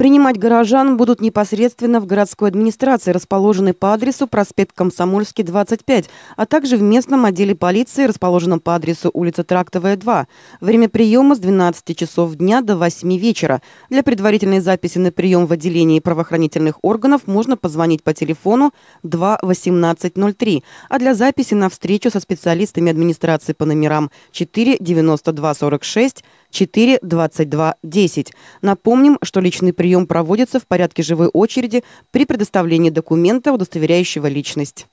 Принимать горожан будут непосредственно в городской администрации, расположенной по адресу проспект Комсомольский, 25, а также в местном отделе полиции, расположенном по адресу улица Трактовая, 2. Время приема с 12 часов дня до 8 вечера. Для предварительной записи на прием в отделении правоохранительных органов можно позвонить по телефону 21803, а для записи на встречу со специалистами администрации по номерам 49246. 4 22 10. Напомним, что личный прием проводится в порядке живой очереди при предоставлении документа, удостоверяющего личность.